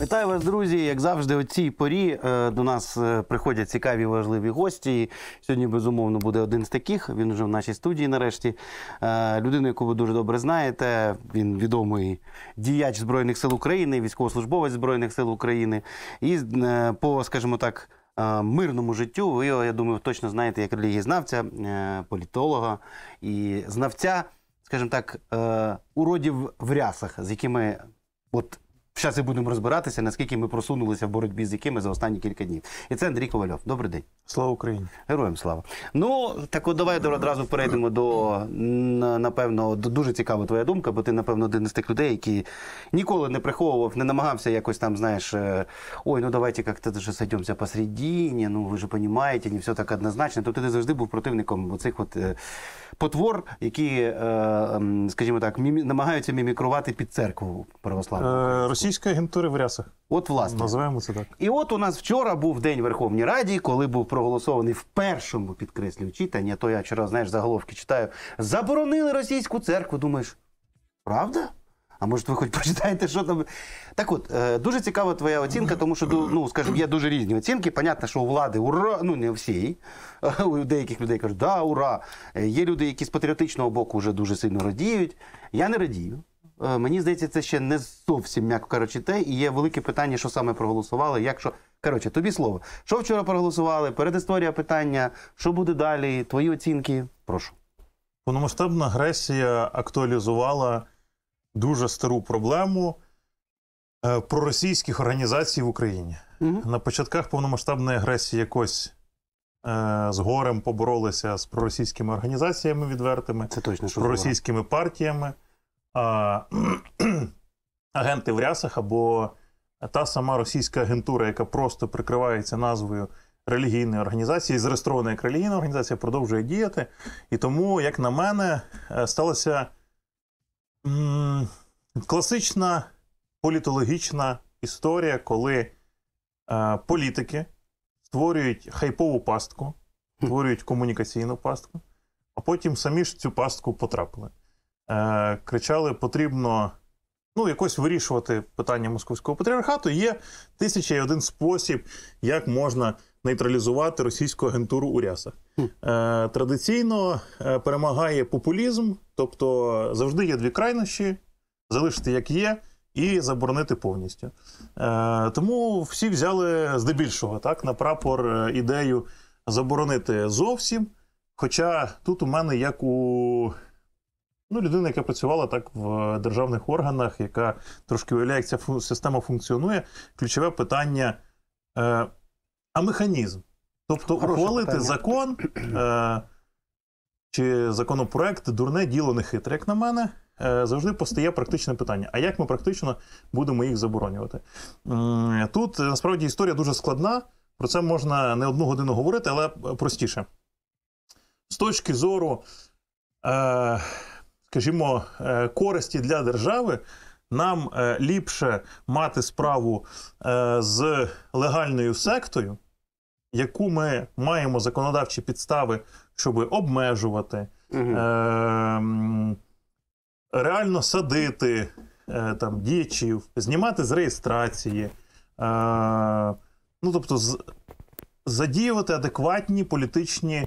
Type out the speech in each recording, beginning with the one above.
Вітаю вас, друзі! Як завжди, у цій порі е, до нас е, приходять цікаві важливі гості. І Сьогодні, безумовно, буде один з таких. Він вже в нашій студії нарешті. Е, Людина, яку ви дуже добре знаєте, він відомий діяч Збройних сил України, військовослужбовець Збройних сил України. І по, скажімо так, мирному життю, ви його, я думаю, точно знаєте, як релігієзнавця, політолога і знавця, скажімо так, уродів в рясах, з якими. От Зараз і будемо розбиратися, наскільки ми просунулися в боротьбі з якими за останні кілька днів. І це Андрій Ковальов. Добрий день. Слава Україні. Героям слава. Ну так от давай одразу перейдемо до напевно до дуже цікава твоя думка, бо ти, напевно, один із тих людей, які ніколи не приховував, не намагався якось там, знаєш, е, ой, ну давайте як-то же сойдемося посередині, ну ви ж розумієте, не все так однозначно. Тобто ти завжди був противником оцих от е, потвор, які, е, скажімо так, намагаються мімікрувати під церкву православну російської агентури в рясах. От власне називаємо це так. І от у нас вчора був день в Верховній Раді, коли був проголосований в першому підкреслю читання, то я вчора, знаєш, заголовки читаю. Заборонили російську церкву. Думаєш, правда? А може, ви хоч прочитаєте, що там. Так от, е, дуже цікава твоя оцінка, тому що, ну, скажімо, є дуже різні оцінки. Понятно, що у влади ура, ну не всі. У деяких людей кажуть, да, ура. Е, є люди, які з патріотичного боку вже дуже сильно радіють. Я не радію. Е, мені здається, це ще не зовсім м'яко кажучи, те. І є велике питання, що саме проголосували. Якщо коротше, тобі слово, що вчора проголосували? Передісторія питання, що буде далі? Твої оцінки? Прошу. Повномасштабна агресія актуалізувала дуже стару проблему е, проросійських організацій в Україні. Угу. На початках повномасштабної агресії якось. Е, з горем поборолися з проросійськими організаціями відвертими, це точно проросійськими партіями. агенти в рясах або та сама російська агентура, яка просто прикривається назвою релігійної організації, зареєстрована як релігійна організація, продовжує діяти. І тому, як на мене, е, сталася класична політологічна історія, коли е, політики створюють хайпову пастку, створюють комунікаційну пастку, а потім самі ж цю пастку потрапили е, кричали: потрібно ну, якось вирішувати питання московського патріархату. Є тисяча і один спосіб, як можна нейтралізувати російську агентуру Уряса. Е, Традиційно е, перемагає популізм, тобто завжди є дві крайнощі, залишити як є. І заборонити повністю. Е, Тому всі взяли здебільшого так на прапор е, ідею заборонити зовсім. Хоча тут у мене, як у Ну, людина, яка працювала так в державних органах, яка трошки уявляє, як ця система функціонує, ключове питання е, а механізм. Тобто Хороше ухвалити питання. закон е, чи законопроект дурне діло не хитре, як на мене, е, завжди постає практичне питання. А як ми практично будемо їх заборонювати? тут е, насправді історія дуже складна, про це можна не одну годину говорити, але простіше. З точки зору. Е, скажімо, е, користі для держави. Нам е, ліпше мати справу е, з легальною сектою, яку ми маємо законодавчі підстави, щоб обмежувати, реально садити там, діячів, знімати з реєстрації, ну тобто, задіювати адекватні політичні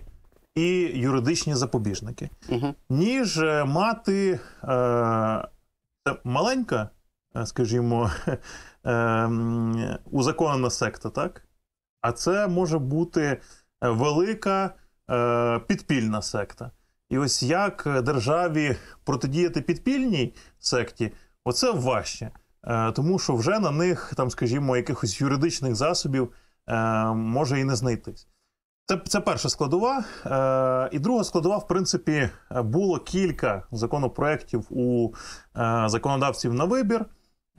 і юридичні запобіжники, угу. ніж е, мати е, маленька, е, скажімо, е, узаконена секта, так? А це може бути е, велика е, підпільна секта. І ось як державі протидіяти підпільній секті, оце важче. тому що вже на них, там, скажімо, якихось юридичних засобів е, може і не знайтись. Це це перша складова. Е, І друга складова, в принципі, було кілька законопроєктів у е, законодавців на вибір.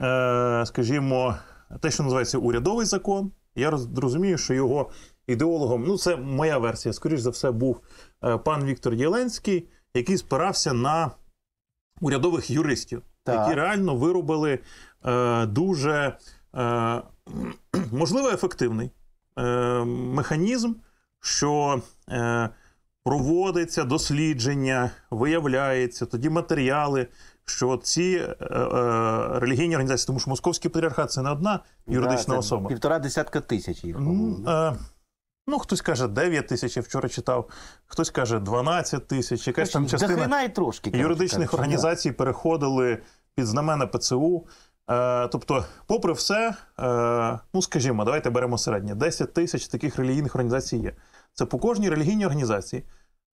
Е, Скажімо, те, що називається урядовий закон. Я розумію, що його ідеологом, ну це моя версія, скоріш за все, був е, пан Віктор Єленський, який спирався на урядових юристів, так. які реально виробили е, дуже е, можливо ефективний е, механізм що е, проводиться дослідження, виявляється тоді матеріали, що ці е, е, релігійні організації, тому що московський патріархат це не одна юридична да, особа. Півтора десятка тисяч їх. Ну, е, Ну, хтось каже 9 тисяч, я вчора читав, хтось каже 12 тисяч. Якась там частина трошки, юридичних кажучи, організацій да. переходили під знамена ПЦУ. Е, тобто, попри все, е, ну скажімо, давайте беремо середнє, 10 тисяч таких релігійних організацій є. Це по кожній релігійній організації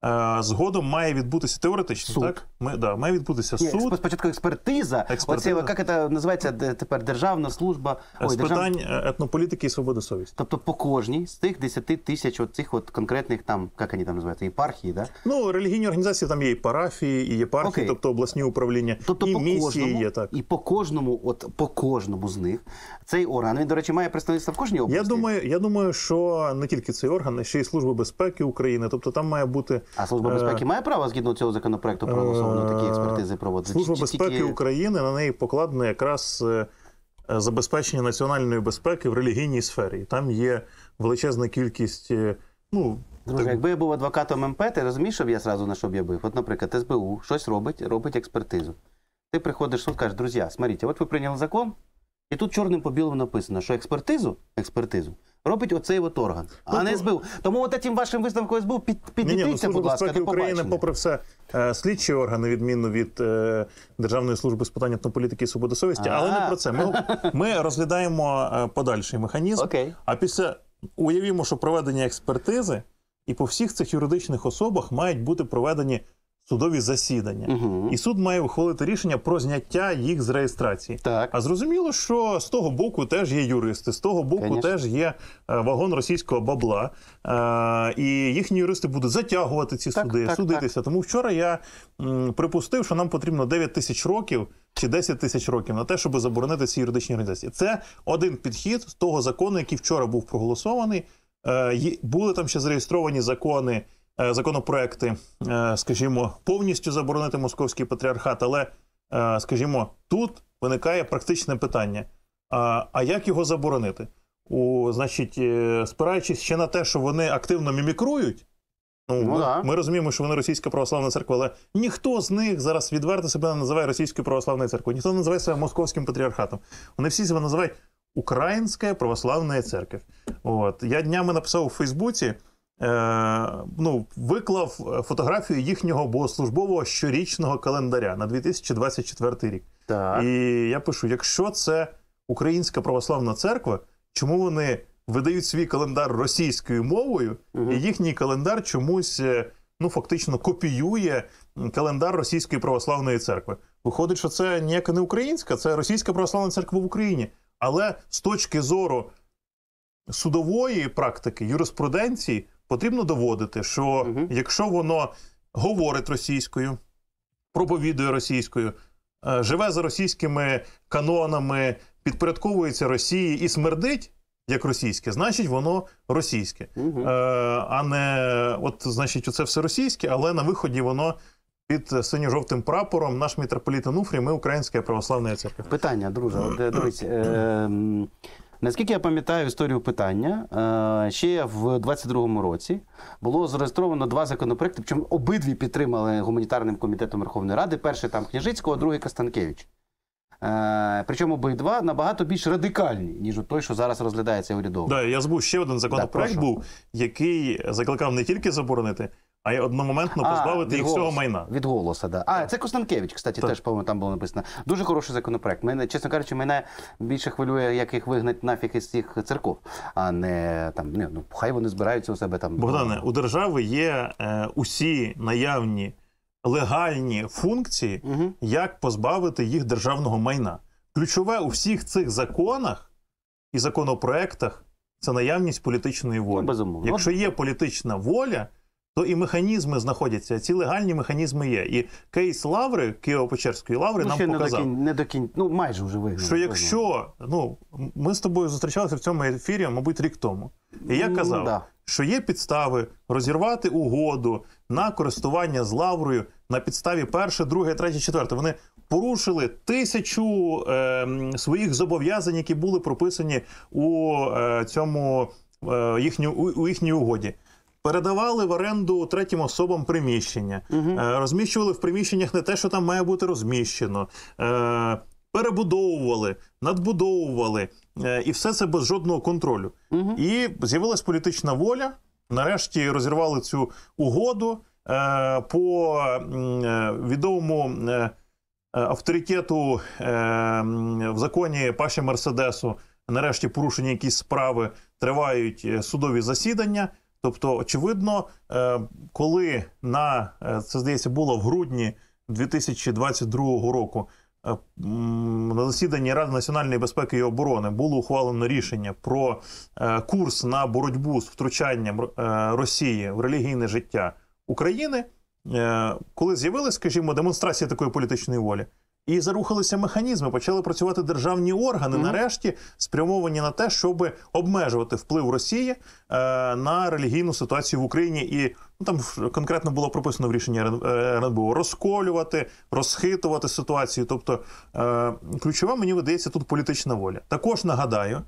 Е, згодом має відбутися теоретично, суд. так? Ми, да, Має відбутися Ні, суд. Спочатку експертиза. експертиза. Оце, як це називається тепер державна служба з питань держав... етнополітики і свободи совісті. Тобто по кожній з тих 10 тисяч от цих от конкретних там, як вони там називаються, єпархії, да? Ну, релігійні організації там є і парафії, і єпархії, Окей. тобто обласні управління, тобто і по місії кожному, є так. І по кожному, от по кожному з них цей орган, він, до речі, має представництво в кожній області. Я думаю, я думаю, що не тільки цей орган, а ще й служба безпеки України, тобто там має бути. А служба е, безпеки має право згідно цього законопроекту проголосовано е, такі експертизи проводити? Служба безпеки України на неї покладено якраз е, забезпечення національної безпеки в релігійній сфері. Там є величезна кількість. ну... Друже, якби я був адвокатом МП, ти розумієш, щоб я зразу на що б я бив? От, наприклад, СБУ щось робить, робить експертизу. Ти приходиш суд, кажеш, друзі, смотрите, от ви прийняли закон, і тут чорним по білому написано, що експертизу, експертизу робить оцей от орган, а тобто- не збив. Тому от цим вашим висновком СБУ під, ну, підійдіться, ну, будь ласка, до України, попри все, е, слідчі органи, відмінно від е, Державної служби з питань етнополітики і свободи совісті, але не про це. Ми, розглядаємо е, подальший механізм. А після уявімо, що проведення експертизи, і по всіх цих юридичних особах мають бути проведені судові засідання, угу. і суд має ухвалити рішення про зняття їх з реєстрації. Так а зрозуміло, що з того боку теж є юристи, з того боку Конечно. теж є е, вагон російського бабла, е, і їхні юристи будуть затягувати ці так, суди, так, судитися. Так. Тому вчора я припустив, що нам потрібно 9 тисяч років. Чи 10 тисяч років на те, щоб заборонити ці юридичні організації, це один підхід з того закону, який вчора був проголосований. Е, були там ще зареєстровані закони Е, законопроекти, е, скажімо, повністю заборонити московський патріархат. Але, е, скажімо, тут виникає практичне питання: а як його заборонити? У, Значить, спираючись ще на те, що вони активно мімікрують. Ну, ну ми, ми розуміємо, що вони російська православна церква, але ніхто з них зараз відверто себе не називає російською православною церквою, ніхто не називає себе московським патріархатом. Вони всі себе називають Українська православна церква. От я днями написав у Фейсбуці. Е, ну, виклав е, фотографію їхнього богослужбового щорічного календаря на 2024 рік. Так. І я пишу: якщо це Українська православна церква, чому вони видають свій календар російською мовою, угу. і їхній календар чомусь е, ну фактично копіює календар Російської православної церкви? Виходить, що це ніяка не українська, це російська православна церква в Україні. Але з точки зору судової практики, юриспруденції потрібно доводити, що угу. якщо воно говорить російською, проповідує російською, е, живе за російськими канонами, підпорядковується Росії і смердить. Як російське, значить, воно російське, угу. а не от, значить, це все російське, але на виході воно під синьо-жовтим прапором, наш мітрополіт Ануфрій, ми Українська православна церква. Питання, друже, дивіться. Е, Наскільки я пам'ятаю історію питання, е, ще в 2022 році було зареєстровано два законопроекти, причому обидві підтримали гуманітарним комітетом Верховної Ради. Перший там Княжицького, а другий Кастанкевич. Е, причому обидва набагато більш радикальні, ніж той, що зараз розглядається урядово. Да, Я збув ще один законопроект да, був, який закликав не тільки заборонити, а й одномоментно позбавити їх всього майна. Від голоса, да. А, це Костанкевич, кстати, так. теж по там було написано. Дуже хороший законопроект. Мене, чесно кажучи, мене більше хвилює, як їх вигнать нафіг із цих церков, а не там не, ну хай вони збираються у себе там. Богдане, у держави є е, усі наявні легальні функції, угу. як позбавити їх державного майна. Ключове у всіх цих законах і законопроектах це наявність політичної волі. Ну, безумовно. Якщо є політична воля то і механізми знаходяться. Ці легальні механізми є. І кейс Лаври, Києво-Печерської лаври, ну, нам ще показав, не до кін... не до кін... ну майже вже виграв. Що якщо ну ми з тобою зустрічалися в цьому ефірі, мабуть, рік тому, і я ну, казав, ну, да. що є підстави розірвати угоду на користування з Лаврою на підставі перше, друге, третє, четверте. Вони. Порушили тисячу е, своїх зобов'язань, які були прописані у е, цьому е, їхню у, у їхній угоді передавали в оренду третім особам приміщення, угу. розміщували в приміщеннях не те, що там має бути розміщено, е, перебудовували, надбудовували, е, і все це без жодного контролю. Угу. І з'явилась політична воля. Нарешті розірвали цю угоду по відомому авторитету в законі Паші Мерседесу. Нарешті порушені якісь справи тривають судові засідання. Тобто, очевидно, е, коли на е, це здається було в грудні 2022 року е, на засіданні Ради національної безпеки і оборони було ухвалено рішення про курс на боротьбу з втручанням Росії в релігійне життя України, коли з'явилися, скажімо, демонстрація такої політичної волі. І зарухалися механізми, почали працювати державні органи, mm нарешті спрямовані на те, щоб обмежувати вплив Росії е, на релігійну ситуацію в Україні, і ну там конкретно було прописано в рішенні РНБО е, розколювати, розхитувати ситуацію. Тобто е, ключова мені видається тут політична воля. Також нагадаю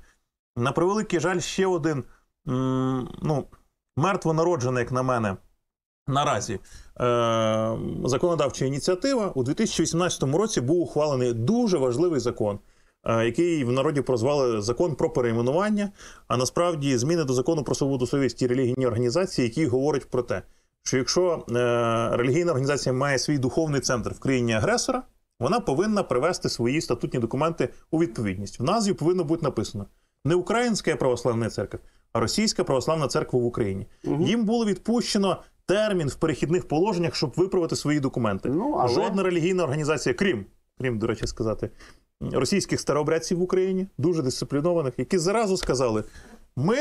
на превеликий жаль ще один м, ну мертвонароджений, як на мене. Наразі е, законодавча ініціатива у 2018 році був ухвалений дуже важливий закон, е який в народі прозвали закон про перейменування, а насправді зміни до закону про свободу совісті релігійні організації, які говорять про те, що якщо е, релігійна організація має свій духовний центр в країні агресора, вона повинна привести свої статутні документи у відповідність. В назві повинно бути написано не Українська православна церква. Російська православна церква в Україні. Угу. Їм було відпущено термін в перехідних положеннях, щоб виправити свої документи. Ну, але... Жодна релігійна організація, крім крім, до речі, сказати, російських старообрядців в Україні, дуже дисциплінованих, які зразу сказали: ми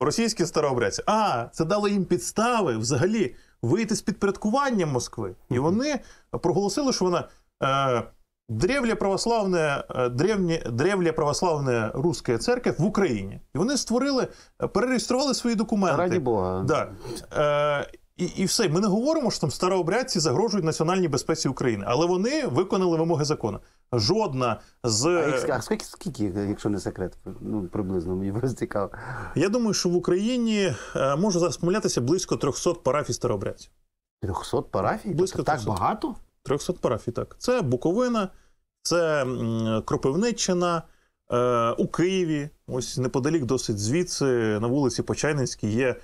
російські старообрядці, а це дало їм підстави взагалі вийти з підпорядкування Москви. І вони проголосили, що вона. Е, древня православна е, древні древня православна руська церква в Україні. І вони створили, е, перереєстрували свої документи. Раді Бога. Да. Е, і і все, ми не говоримо, що там старообрядці загрожують національній безпеці України, але вони виконали вимоги закону. Жодна з а, е, а скільки, скільки, якщо не секрет, ну приблизно мені просто цікаво. Я думаю, що в Україні можу зараз помилятися близько 300 парафій старообрядців. 300 парафій? Близько 300. Тобто так багато? 300 парафій, так. Це Буковина, це Кропивниччина. Е, у Києві, ось неподалік, досить звідси, на вулиці Почайницькій є е,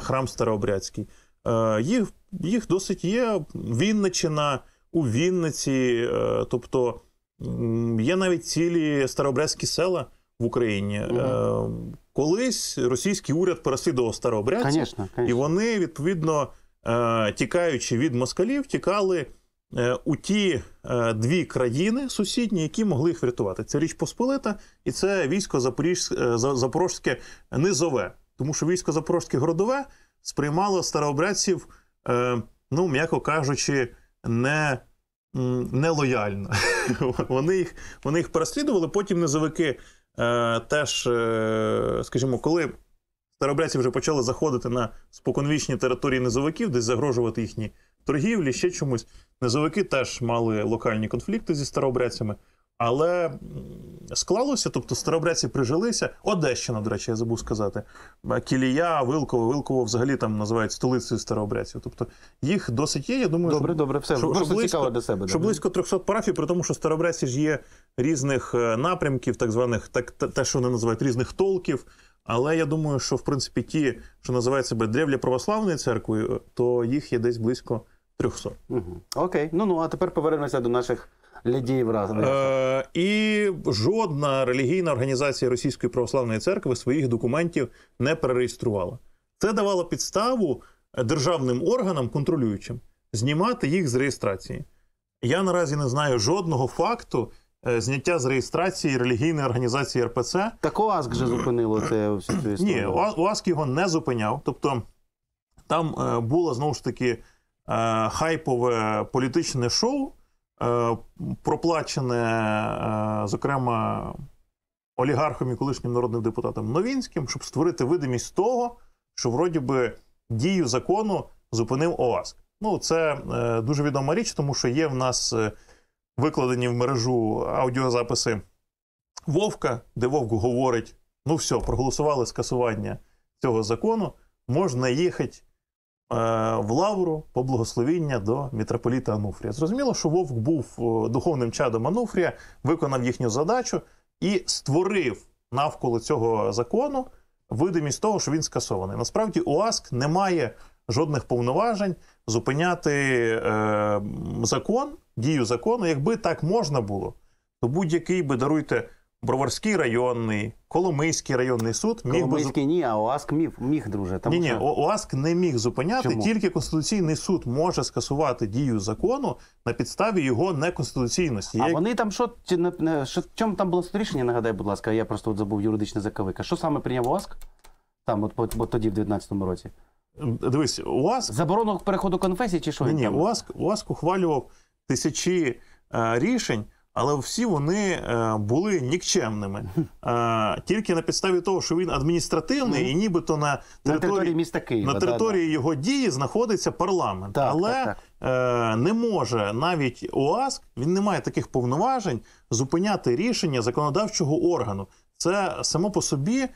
храм Старообрядський. Е, їх їх досить є. Вінничина у Вінниці, тобто є навіть цілі старообрядські села в Україні. Угу. Колись російський уряд переслідував старообрядців, конечно, конечно. і вони відповідно тікаючи від москалів, тікали. Е, у ті е, дві країни сусідні, які могли їх врятувати. Це Річ Посполита і це військо е, Запорожське низове. Тому що військо Запорожське городове сприймало старообрядців, ну, м'яко кажучи, не нелояльно. Вони їх вони їх переслідували. Потім низовики теж, скажімо, коли. Старобрядці вже почали заходити на споконвічні території низовиків, десь загрожувати їхні торгівлі, ще чомусь. Низовики теж мали локальні конфлікти зі старообрядцями, але склалося, тобто старообрядці прижилися. Одещина, до речі, я забув сказати. Кілія, Вилково, Вилково взагалі там називають столицею старообрядців. Тобто їх досить є. Я думаю, добре, що, добре, все що, просто що близько, цікаво для себе. Що близько 300 парафій, при тому, що старообрядці ж є різних е, напрямків, так званих, так те, що вони називають різних толків. Але я думаю, що в принципі ті, що називають себе древля православної церквою, е, то їх є десь близько. 300. Угу. Окей. Ну ну а тепер повернемося до наших лідів разом. Е, І жодна релігійна організація Російської православної церкви своїх документів не перереєструвала. Це давало підставу державним органам контролюючим знімати їх з реєстрації. Я наразі не знаю жодного факту. Е, зняття з реєстрації релігійної організації РПЦ. Так ОАСК же зупинило це всю цю історію. Ні, ОАСК його не зупиняв. Тобто там е, була знову ж таки Е, хайпове політичне шоу, е, проплачене, е, зокрема, олігархом і колишнім народним депутатом Новінським, щоб створити видимість того, що вроді би дію закону зупинив ОАСК. Ну, це дуже відома річ, тому що є в нас викладені в мережу аудіозаписи Вовка, де Вовк говорить: ну все, проголосували скасування цього закону, можна їхати Е, в Лавру по благословіння до мітрополіта Ануфрія. Зрозуміло, що Вовк був е, духовним чадом Ануфрія, виконав їхню задачу і створив навколо цього закону видимість того, що він скасований. Насправді, УАСК не має жодних повноважень зупиняти е, закон, дію закону. Якби так можна було, то будь-який би даруйте. Броварський районний, Коломийський районний суд міг Коломийський би... ні, а ОАСК міг, міг друже. Тому ні, ні, що... ОАСК не міг зупиняти, Чому? тільки Конституційний суд може скасувати дію закону на підставі його неконституційності. А Як... вони там що, що чому там було рішення? Нагадай, будь ласка, я просто от забув юридичний заковик. Що саме прийняв ОАСК? Там, от, от, от тоді, в 19 році. Дивись, ОАСК... Заборону переходу конфесії чи що? Ні, ні, ОАСК, ОАСК ухвалював тисячі е, рішень але всі вони е, були нікчемними е, тільки на підставі того, що він адміністративний, ну, і нібито на території, на території міста Києва на території да, його дії знаходиться парламент, так, але так, так. Е, не може навіть ОАСК, він не має таких повноважень зупиняти рішення законодавчого органу. Це само по собі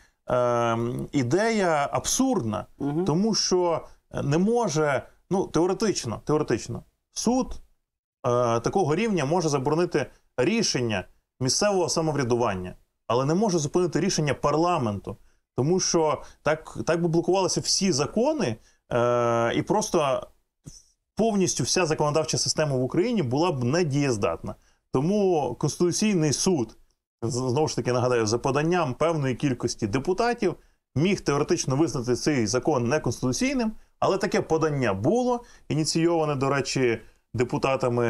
ідея абсурдна, угу. тому що не може ну теоретично, теоретично суд е, такого рівня може заборонити рішення місцевого самоврядування, але не може зупинити рішення парламенту, тому що так так би блокувалися всі закони, е, і просто повністю вся законодавча система в Україні була б недієздатна. Тому Конституційний суд знову ж таки нагадаю за поданням певної кількості депутатів міг теоретично визнати цей закон неконституційним, але таке подання було ініційоване, до речі, депутатами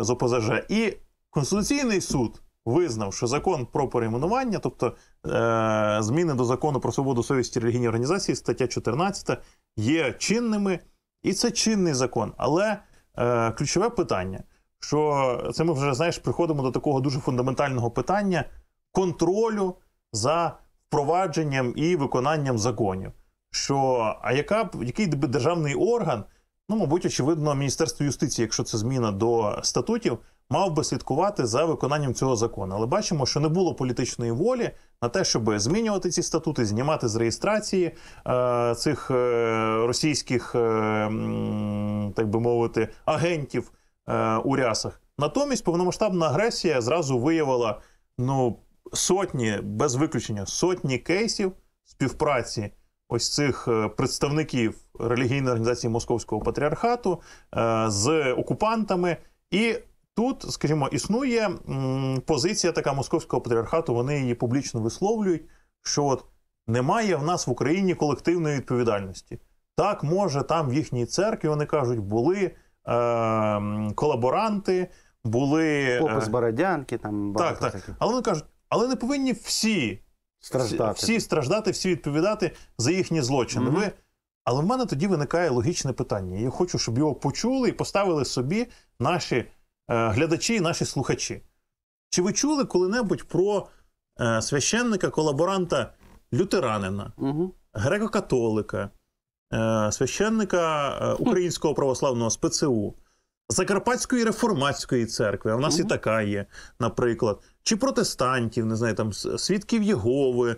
з ОПЗЖ. і Конституційний суд визнав, що закон про перейменування, тобто е, зміни до закону про свободу совісті релігійні організації, стаття 14, є чинними, і це чинний закон. Але е, ключове питання, що це ми вже знаєш, приходимо до такого дуже фундаментального питання контролю за впровадженням і виконанням законів. Що а яка який би державний орган? Ну, мабуть, очевидно, Міністерство юстиції, якщо це зміна до статутів, мав би слідкувати за виконанням цього закону. Але бачимо, що не було політичної волі на те, щоб змінювати ці статути, знімати з реєстрації е, цих е, російських, е, так би мовити, агентів е, у рясах. Натомість повномасштабна агресія зразу виявила ну сотні, без виключення, сотні кейсів співпраці. Ось цих е, представників релігійної організації Московського патріархату е, з окупантами, і Тут, скажімо, існує позиція така московського патріархату. Вони її публічно висловлюють, що от немає в нас в Україні колективної відповідальності. Так, може, там в їхній церкві вони кажуть, були е, колаборанти, були е, Опис Бородянки, там багато так, так. Таких. але вони кажуть, але не повинні всі страждати, всі страждати, всі відповідати за їхні злочини. Угу. Ви але в мене тоді виникає логічне питання. Я хочу, щоб його почули і поставили собі наші. Е, глядачі і наші слухачі. Чи ви чули коли-небудь про е, священника, колаборанта лютеранина, угу. греко-католика, е, священника Українського православного СПЦУ, Закарпатської реформатської церкви? А в нас угу. і така є, наприклад. Чи протестантів, не знаю, там свідків Єгови, е,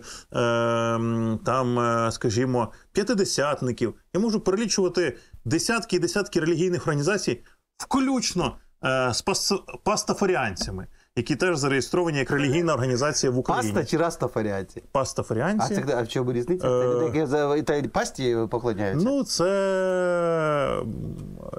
там, скажімо, п'ятидесятників. Я можу перелічувати десятки і десятки релігійних організацій, включно з е, пастафоріанцями які теж зареєстровані як релігійна організація в Україні. Паста чи Растафаріанці? Пастафаріанці. А це а в чому різниця? Е, це за Італії пасті поклоняються? Ну, це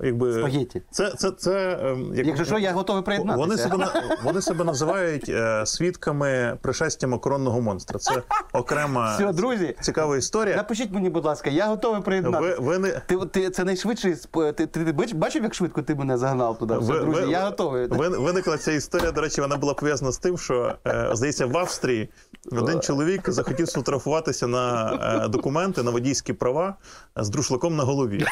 якби Спагетті. Це це це ем, як... якщо що, я готовий приєднатися. Вони себе вони себе називають е, свідками пришестя макронного монстра. Це окрема Все, друзі, цікава історія. Напишіть мені, будь ласка, я готовий приєднатися. Ви, ви не... Ти ти це найшвидший ти, ти, ти бачив, як швидко ти мене загнав туди. Все, ви, друзі, ви, я готовий. Виникла ця історія, до речі вона була пов'язана з тим, що е, здається, в Австрії один чоловік захотів сфотографуватися на е, документи на водійські права е, з друшлаком на голові.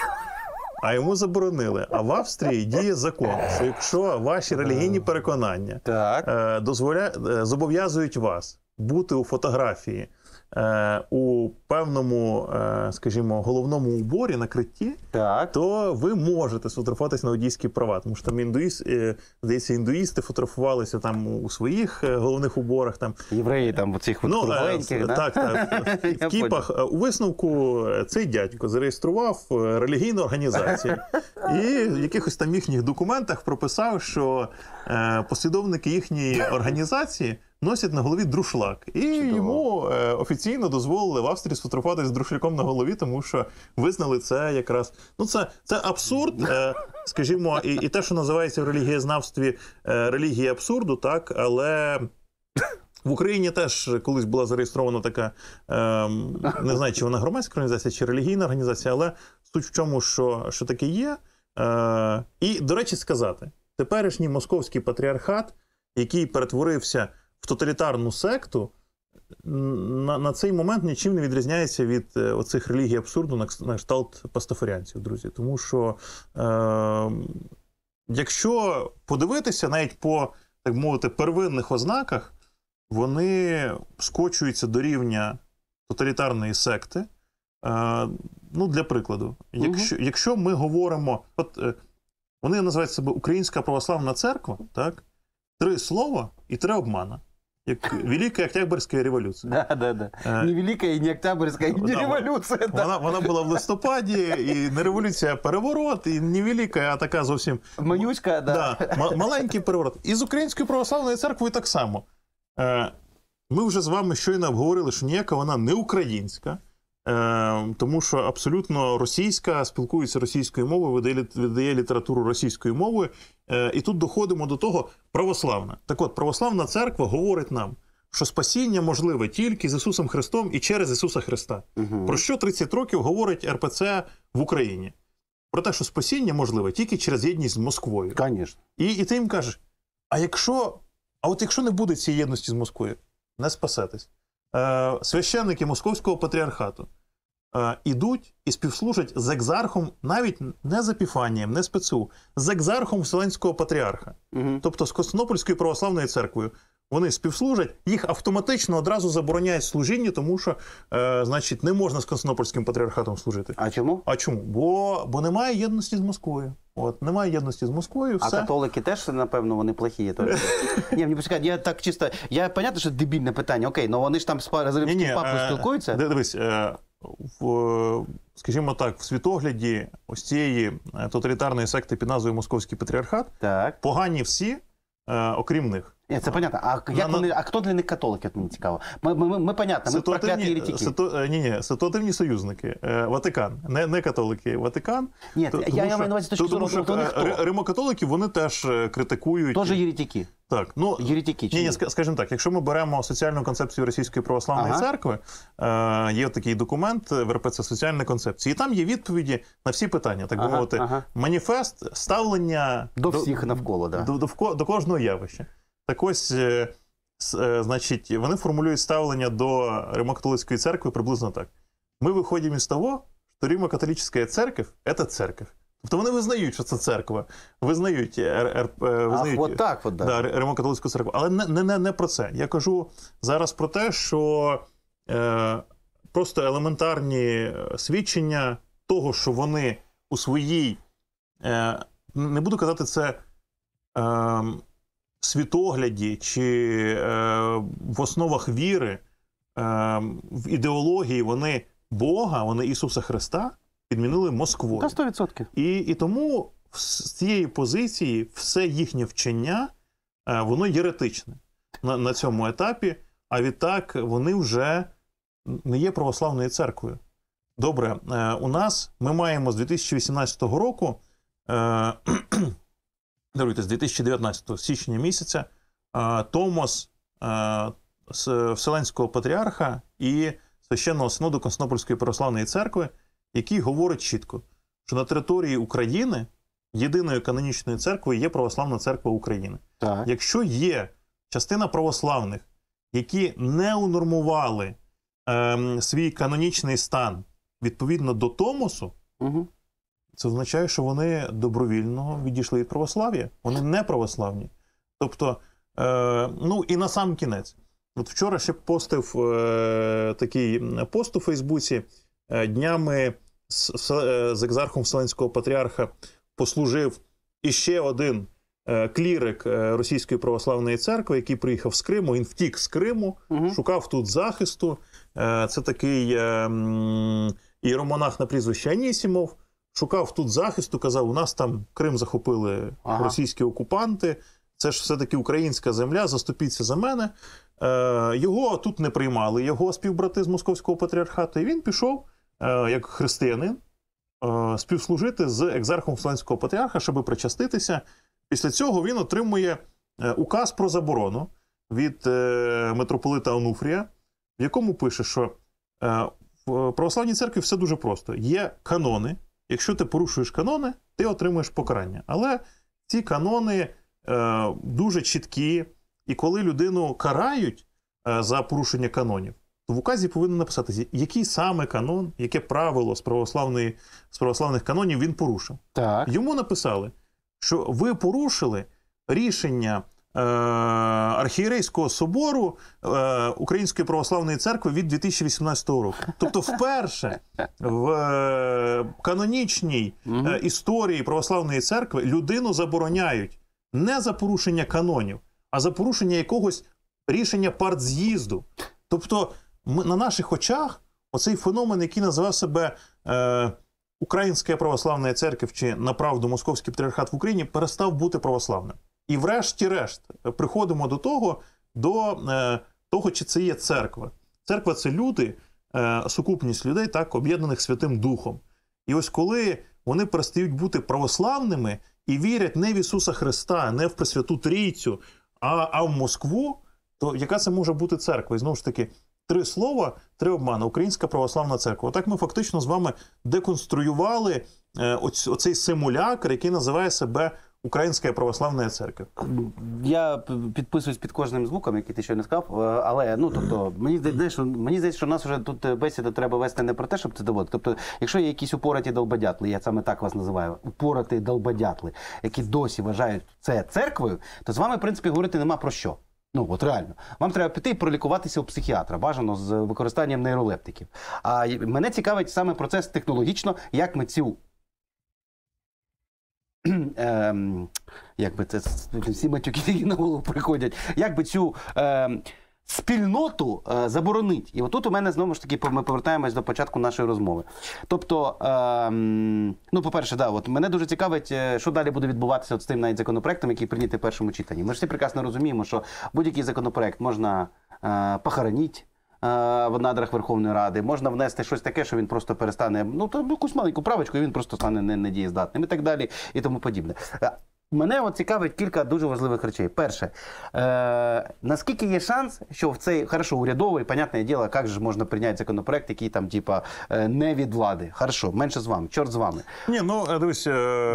А йому заборонили. А в Австрії діє закон, що якщо ваші релігійні переконання так. дозволя зобов'язують вас бути у фотографії Е, у певному, е, скажімо, головному уборі накритті, так. то ви можете сфотографуватися на одійські права. Тому що там індуїс, е, здається, індуїсти фотографувалися там у своїх головних уборах. Там євреї там у цих ну, маленьких, да? так, так в кіпах. У висновку цей дядько зареєстрував релігійну організацію і в якихось там їхніх документах прописав, що послідовники їхньої організації носять на голові друшлак. І Чудово. йому е, офіційно дозволили в Австрії сфотографувати з друшляком на голові, тому що визнали це якраз. Ну, це це абсурд, е, скажімо, і і те, що називається в релігієзнавстві е, релігія абсурду, так, але. В Україні теж колись була зареєстрована така, е, не знаю, чи вона громадська організація, чи релігійна організація, але суть в чому, що що таке є. Е, І, до речі, сказати, теперішній московський патріархат, який перетворився в тоталітарну секту на на цей момент нічим не відрізняється від е, оцих релігій абсурду на, на кшталт пастафорянців, друзі. Тому що, е, якщо подивитися навіть по, так мовити, первинних ознаках, вони скочуються до рівня тоталітарної секти. Е, Ну, Для прикладу, якщо угу. якщо ми говоримо, от е, вони називають себе Українська православна церква, так? три слова і три обмана. Великая Октябрьська революція. Да, да, да. Е, не велика і не Октябрьська, і не да, революція. Вона, да. вона була в листопаді, і не революція, а переворот, і не велика, а така зовсім. Манючка, да. да. Маленький переворот. І з Українською православною церквою так само. Е, ми вже з вами щойно обговорили, що ніяка вона не українська. Е, тому що абсолютно російська спілкується російською мовою, видає, видає літературу російською мовою. Е, і тут доходимо до того православна. Так от, православна церква говорить нам, що спасіння можливе тільки з Ісусом Христом і через Ісуса Христа. Угу. Про що 30 років говорить РПЦ в Україні? Про те, що спасіння можливе тільки через єдність з Москвою. Конечно. І і ти їм кажеш: а якщо, а от якщо не буде цієї єдності з Москвою, не спасетесь. Е, священники Московського патріархату е, ідуть і співслужать з екзархом навіть не з Епіфанієм, не з ПЦУ, з екзархом Вселенського патріарха, угу. тобто з Константинопольською православною церквою. Вони співслужать, їх автоматично одразу забороняють служіння, тому що, е, значить, не можна з Константинопольським патріархатом служити. А чому? А чому? Бо бо немає єдності з Москвою. От немає єдності з Москвою. все. А католики теж напевно вони плохі. Ні, мені почекай, я так чисто. Я понятно, що дебільне питання. Окей, але ну вони ж там з римським папою е, спілкуються. Дивись, е, в, скажімо так, в світогляді ось цієї е, тоталітарної секти під назвою Московський патріархат так. погані всі, окрім них. Ні, це понятно. А ну, як На- ну, вони, а хто для них католики? мені цікаво. Ми, ми, ми, ми понятно, ми прокляті єретики. ситу- ні, ні, ситуативні союзники. Е, Ватикан, не, не католики, Ватикан. Ні, я- я маю на увазі з точки зору, от вони е, хто? Римокатолики вони теж е, критикують. Тоже єретики. Так, ну Єретики. чи Ні, ні, скажімо так, якщо ми беремо соціальну концепцію Російської православної Ага. церкви, е, є такий документ е, ВРПЦ соціальна концепція, і там є відповіді на всі питання, так Ага, би мовити, ага. маніфест ставлення До всіх навколо, да. до, до, вко- до кожного явища. Так ось, е, е, значить, вони формулюють ставлення до Римо-католицької церкви приблизно так: ми виходимо із того, що римо католицька церква це церква. Тобто вони визнають, що це церква, визнають е, визнають от так, от, да. Да, Римо-католицьку церкву. Але не, не, не про це. Я кажу зараз про те, що е, просто елементарні свідчення того, що вони у своїй, е, не буду казати це. Е, світогляді чи е, в основах віри, е, в ідеології вони Бога, вони Ісуса Христа підмінили Москвою. Та 100%. І, і тому з цієї позиції все їхнє вчення е, воно єретичне на, на цьому етапі. А відтак вони вже не є православною церквою. Добре, е, у нас ми маємо з 2018 року е, дивіться, з 2019 січня місяця е, Томос е, Вселенського патріарха і священного синоду Константинопольської православної церкви, який говорить чітко, що на території України єдиною канонічною церквою є Православна церква України. Так. Якщо є частина православних, які не унормували е, свій канонічний стан відповідно до Томосу, угу це означає, що вони добровільно відійшли від православ'я. Вони не православні. Тобто, е, ну і на сам кінець. От вчора ще постив е, такий пост у Фейсбуці е, днями з, з, е, з екзархом Вселенського патріарха послужив іще один е, клірик е, Російської православної церкви, який приїхав з Криму. Він втік з Криму, угу. шукав тут захисту. Е, це такий ем, іеромонах на прізвище Анісімов шукав тут захисту, казав: у нас там Крим захопили ага. російські окупанти. Це ж все-таки українська земля, заступіться за мене. Е, Його тут не приймали, його співбрати з московського патріархату. І він пішов, е, як християнин, е, співслужити з екзархом Вселенського патріарха, щоб причаститися. Після цього він отримує е, указ про заборону від е, митрополита Ануфрія, в якому пише, що е, в православній церкві все дуже просто: є канони. Якщо ти порушуєш канони, ти отримуєш покарання. Але ці канони е, дуже чіткі, і коли людину карають е, за порушення канонів, то в указі повинен написати, який саме канон, яке правило з з православних канонів він порушив. Так. Йому написали, що ви порушили рішення. Е, архієрейського собору е, Української православної церкви від 2018 року. Тобто, вперше в е, канонічній історії православної церкви людину забороняють не за порушення канонів, а за порушення якогось рішення партз'їзду. Тобто, на наших очах оцей феномен, який називав себе. Українська православна церква чи на правду московський патріархат в Україні перестав бути православним. І, врешті-решт, приходимо до того, до е, того, чи це є церква. Церква це люди, е, сукупність людей, так, об'єднаних Святим Духом. І ось коли вони перестають бути православними і вірять не в Ісуса Христа, не в Пресвяту Трійцю, а а в Москву, то яка це може бути церква? І знову ж таки, три слова, три обмани. Українська православна церква. Отак ми фактично з вами деконструювали е, оцей симулякр, який називає себе Українська православна церква. Я підписуюсь під кожним звуком, який ти щойно сказав. Е, але ну тобто, мені здається, мені здається, що у нас вже тут е, бесіда треба вести не про те, щоб це доводити. Тобто, якщо є якісь упораті долбодятли, я саме так вас називаю, упораті долбодятли, які досі вважають це церквою, то з вами в принципі говорити нема про що. Ну от реально, вам треба піти і пролікуватися у психіатра, бажано з використанням нейролептиків. А мене цікавить саме процес технологічно, як ми цю е, як би це всі матюки на голову приходять, як цю. Е, Спільноту е, заборонить. І отут у мене знову ж таки ми повертаємось до початку нашої розмови. Тобто, е, ну, по-перше, да, от мене дуже цікавить, е, що далі буде відбуватися от з тим навіть законопроектом, який прийнятий в першому читанні. Ми ж всі прекрасно розуміємо, що будь-який законопроект можна е, похоронити, Е, в надрах Верховної Ради, можна внести щось таке, що він просто перестане ну то якусь маленьку правочку, і він просто стане недієздатним і так далі, і тому подібне. Е, мене от цікавить кілька дуже важливих речей. Перше, е, наскільки є шанс, що в цей хорошо урядовий, понятне діло, як же можна прийняти законопроект, який там, типа, е, не від влади. Хорошо, менше з вами, чорт з вами. Ні, ну дивись.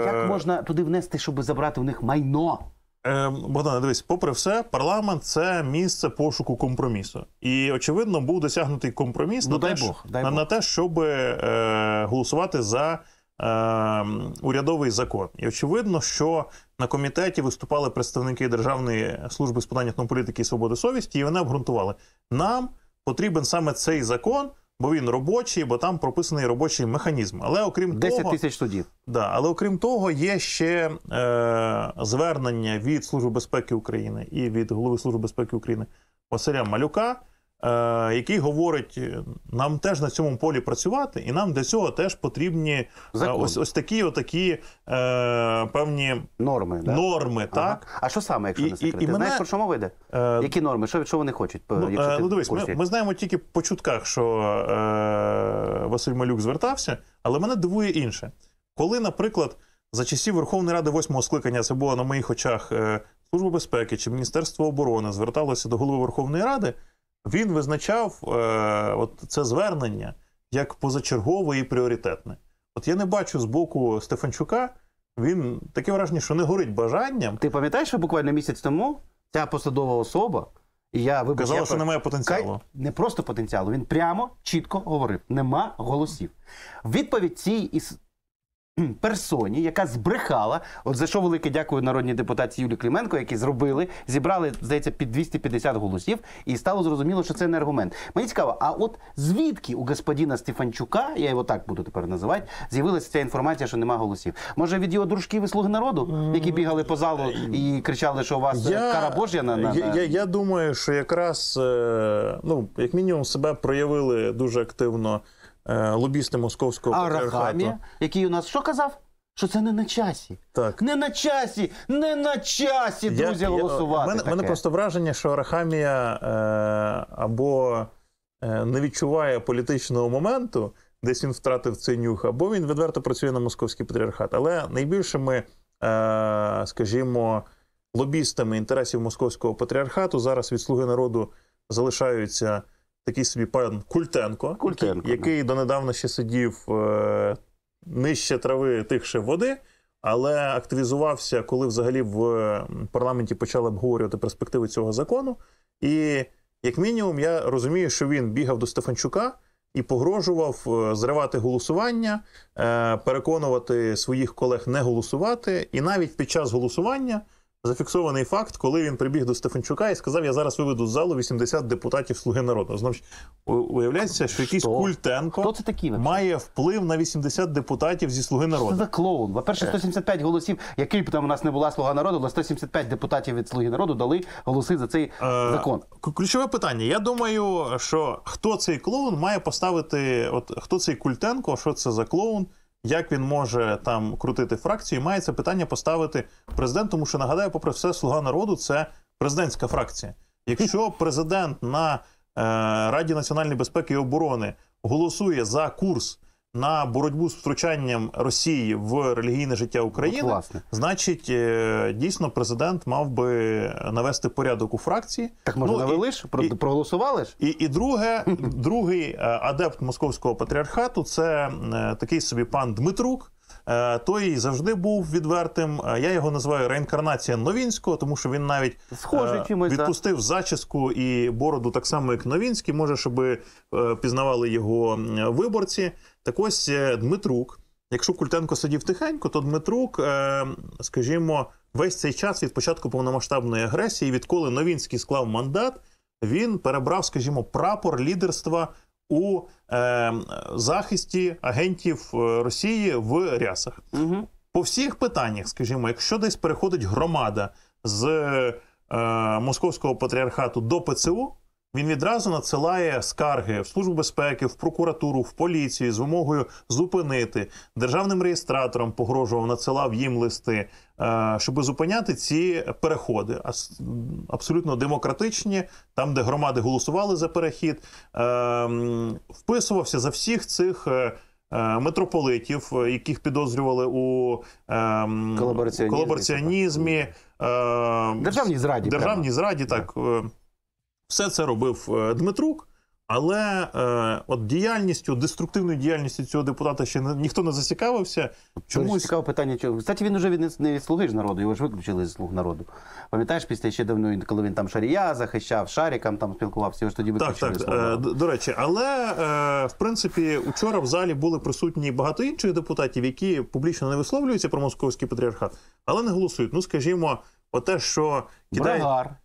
Як можна туди внести, щоб забрати у них майно? Ем, Богдане, дивись, попри все, парламент це місце пошуку компромісу, і очевидно був досягнутий компроміс ну, на, дай те, Бог, дай на, Бог. на те, щоб е, голосувати за е, урядовий закон. І очевидно, що на комітеті виступали представники Державної служби з питань політики і свободи совісті, і вони обґрунтували, нам потрібен саме цей закон бо він робочий, бо там прописаний робочий механізм. Але окрім 10 того, тисяч судів. Да, але окрім того, є ще е, звернення від Служби безпеки України і від голови Служби безпеки України Василя Малюка. Е, який говорить, е, нам теж на цьому полі працювати, і нам для цього теж потрібні е, ось ось такі отакі е, певні норми. Да? норми ага. так? А що саме, якщо не секрет? І, і мене... Знаєш, про що мова йде? Які норми? Що що вони хочуть? Ну, ну дивись, ми, ми знаємо тільки по чутках, що е, Василь Малюк звертався, але мене дивує інше. Коли, наприклад, за часів Верховної Ради восьмого скликання це було на моїх очах е, Служба безпеки чи Міністерство оборони зверталося до голови Верховної Ради він визначав е, от це звернення як позачергове і пріоритетне. От я не бачу з боку Стефанчука, він таке враження, що не горить бажанням. Ти пам'ятаєш, що буквально місяць тому ця посадова особа, і я вибач, казала, що немає потенціалу. Кай... Не просто потенціалу. Він прямо чітко говорив: нема голосів. Відповідь цій Персоні, яка збрехала, от за що велике дякую народній депутатці Юлі Клименко, які зробили, зібрали здається під 250 голосів, і стало зрозуміло, що це не аргумент. Мені цікаво, а от звідки у господіна Стефанчука, я його так буду тепер називати, з'явилася ця інформація, що нема голосів. Може від його дружків і слуги народу, які бігали по залу і кричали, що у вас е, я, кара Божя на, на... Я, я я, думаю, що якраз е, ну як мінімум себе проявили дуже активно. Е, лобісти московського а патріархату. який у нас що казав? Що це не на часі? Так не на часі, не на часі, друзі, я, голосувати. У мене, мене просто враження, що Арахамія е, або е, не відчуває політичного моменту, десь він втратив цей нюх, або він відверто працює на московський патріархат. Але найбільшими, е, скажімо, лобістами інтересів московського патріархату зараз від слуги народу залишаються такий собі пан Культенко, Культенко який да. донедавна ще сидів е, нижче трави тихше води, але активізувався, коли взагалі в парламенті почали обговорювати перспективи цього закону. І як мінімум, я розумію, що він бігав до Стефанчука. І погрожував е, зривати голосування, е, переконувати своїх колег не голосувати. І навіть під час голосування Зафіксований факт, коли він прибіг до Стефанчука і сказав: Я зараз виведу з залу 80 депутатів Слуги народу. Знову ж уявляється, що якийсь Культенко Хто це такі, має вплив на 80 депутатів зі слуги народу. Це за клоун. По-перше, 175 е. голосів, який б там у нас не була слуга народу, але 175 депутатів від слуги народу дали голоси за цей е, закон. Ключове питання. Я думаю, що хто цей клоун має поставити, от хто цей Культенко, що це за клоун як він може там крутити фракцію, і має це питання поставити президент, тому що нагадаю, попри все, слуга народу це президентська фракція. Якщо президент на е, Раді національної безпеки і оборони голосує за курс на боротьбу з втручанням Росії в релігійне життя України, От, ну, значить, е, дійсно, президент мав би навести порядок у фракції. Так може ну, навели ж проголосували ж? І і друге, другий е, адепт московського патріархату це е, такий собі пан Дмитрук. Е, той завжди був відвертим. Е, я його називаю реінкарнація Новінського, тому що він навіть е, Схожий чимось, відпустив да. зачіску і бороду так само, як Новінський. Може, щоб пізнавали його виборці. Так ось Дмитрук. Якщо Культенко сидів тихенько, то Дмитрук, скажімо, весь цей час від початку повномасштабної агресії, відколи Новінський склав мандат, він перебрав, скажімо, прапор лідерства у е, захисті агентів е, Росії в рясах. Угу. По всіх питаннях, скажімо, якщо десь переходить громада з е, московського патріархату до ПЦУ, він відразу надсилає скарги в службу безпеки, в прокуратуру, в поліцію з вимогою зупинити державним реєстратором, погрожував, надсилав їм листи. Е, щоб зупиняти ці переходи, абсолютно демократичні, там, де громади голосували за перехід, е, вписувався за всіх цих. Е, митрополитів, яких підозрювали у ем, колабораціонізмі, колабораціонізмі державній зраді, державній зраді, так все це робив Дмитрук. Але е, от діяльністю, деструктивною діяльністю цього депутата ще не- ніхто не зацікавився. Чомусь Чомусь цікаве питання. чого- Кстати, він вже від не- не від слуги ж народу, його ж виключили з слуг народу. Пам'ятаєш, після ще давно, коли він там Шарія захищав, Шарікам там спілкувався, його ж тоді виключили. так. з «Слуги Е, народу». до речі, але е, в принципі учора в залі були присутні багато інших депутатів, які публічно не висловлюються про московський патріархат, але не голосують. Ну скажімо, те, що кидає. Брагар.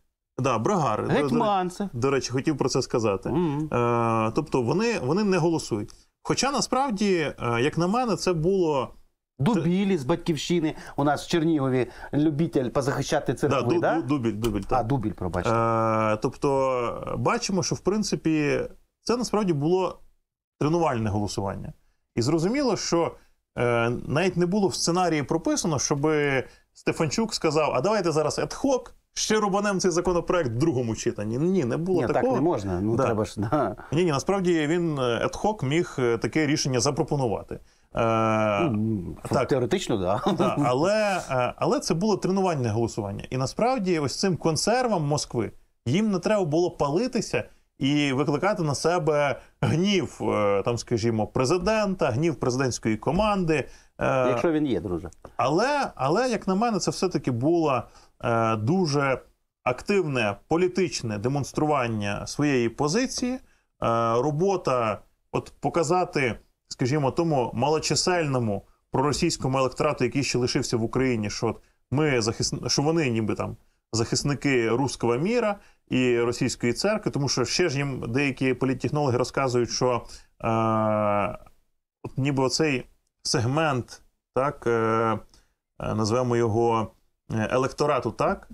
Да, брагари. Гетьманцев. До, до речі, хотів про це сказати. Mm -hmm. Е, Тобто вони вони не голосують. Хоча насправді, е, як на мене, це було. Дубілі з батьківщини. У нас в Чернігові любитель позахищати церкви, да? да? Дубіль, дубіль, так? А, Дубіль, пробачте. Е, Тобто, бачимо, що в принципі це насправді було тренувальне голосування. І зрозуміло, що е, навіть не було в сценарії прописано, щоб Стефанчук сказав: а давайте зараз адхок ще рубанем цей законопроект в другому читанні. Ні, не було ні, такого. Так не можна. Ну да. треба ж да. ні, ні. Насправді він едхок міг е, таке рішення запропонувати. Е, ну, так. Теоретично, да. да. Але е, але це було тренувальне голосування. І насправді, ось цим консервам Москви їм не треба було палитися і викликати на себе гнів, е, там, скажімо, президента, гнів президентської команди. Якщо він є, друже. Але, але як на мене, це все-таки була Е, дуже активне політичне демонстрування своєї позиції, е, робота, от показати, скажімо, тому малочисельному проросійському електорату, який ще лишився в Україні, що от ми захис... що вони ніби там захисники руського міра і російської церкви, тому що ще ж їм деякі політтехнологи розказують, що е... от ніби оцей сегмент, так е... е назвемо його. Е, електорату, так,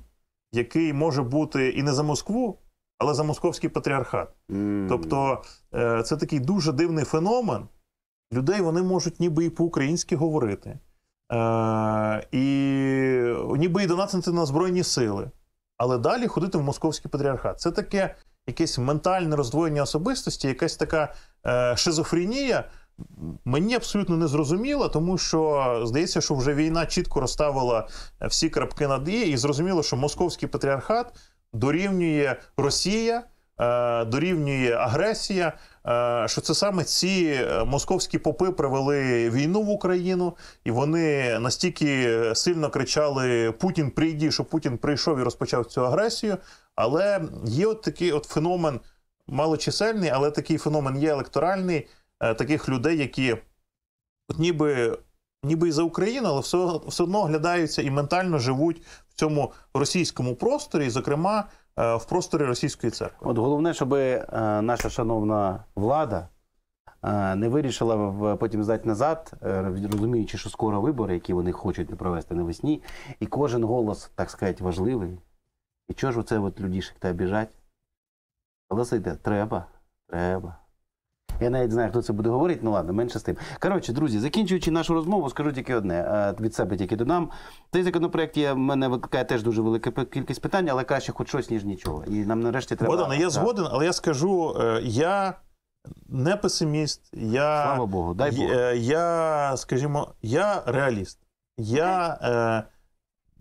який може бути і не за Москву, але за московський патріархат. Mm. Тобто е, це такий дуже дивний феномен. Людей вони можуть ніби і по-українськи говорити, е, і ніби і донатити на Збройні сили, але далі ходити в московський патріархат. Це таке якесь ментальне роздвоєння особистості, якась така е, шизофренія. Мені абсолютно не зрозуміло, тому що здається, що вже війна чітко розставила е, всі крапки над «і», і зрозуміло, що московський патріархат дорівнює Росія, е, дорівнює агресія. Е, що це саме ці московські попи провели війну в Україну, і вони настільки сильно кричали Путін прийді, що Путін прийшов і розпочав цю агресію. Але є от такий от феномен малочисельний, але такий феномен є електоральний. Е, таких людей, які от ніби ніби і за Україну, але все все одно оглядаються і ментально живуть в цьому російському просторі, зокрема е, в просторі російської церкви. От головне, щоб е, наша шановна влада. Не вирішила потім здати назад, розуміючи, що скоро вибори, які вони хочуть провести навесні, і кожен голос, так сказати, важливий. І чого ж оце от людішек та обіжать? Голосити треба, треба. Я навіть знаю, хто це буде говорити. Ну ладно, менше з тим. Коротше, друзі, закінчуючи нашу розмову, скажу тільки одне е, від себе, тільки додам. Цей законопроект є в мене викликає теж дуже велика кількість питань, але краще хоч щось ніж нічого. І нам нарешті треба. Богдан, я згоден, але я скажу, е, я. Не песиміст, я слава Богу, дай Бог. Е, я, скажімо, я реаліст. Я е,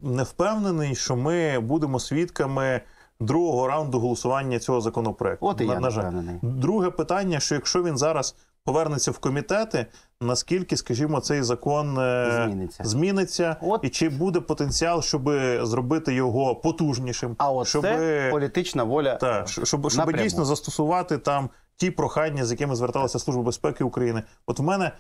не впевнений, що ми будемо свідками другого раунду голосування цього законопроекту. От і на, я на жаль. друге питання: що якщо він зараз повернеться в комітети, наскільки, скажімо, цей закон е, зміниться, зміниться От. і чи буде потенціал, щоб зробити його потужнішим? А от щоб це політична воля та щоб, щоб дійсно застосувати там ті прохання, з якими зверталася служба безпеки України? От в мене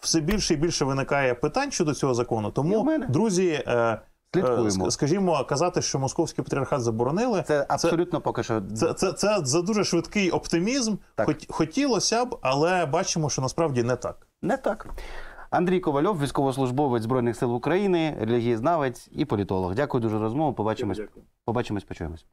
все більше і більше виникає питань щодо цього закону, тому друзі. Е, Е, Слідкуємо. Скажімо, казати, що московський патріархат заборонили, це абсолютно це, поки що це це, це за дуже швидкий оптимізм. Хоч хотілося б, але бачимо, що насправді не так. Не так. Андрій Ковальов, військовослужбовець збройних сил України, релігієзнавець і політолог. Дякую дуже за розмову. Побачимось. Дякую. Побачимось, почуємось.